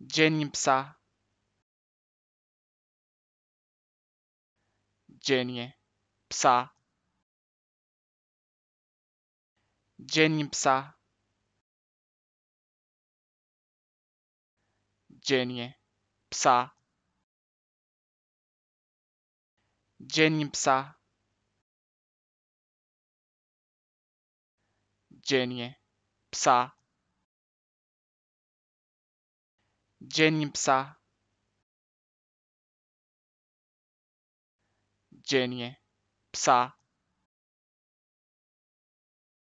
Dzień psa. Dzień psa. Dzień psa. Dzień psa. Dzień psa. Dzień psa. dzień psa dzień psa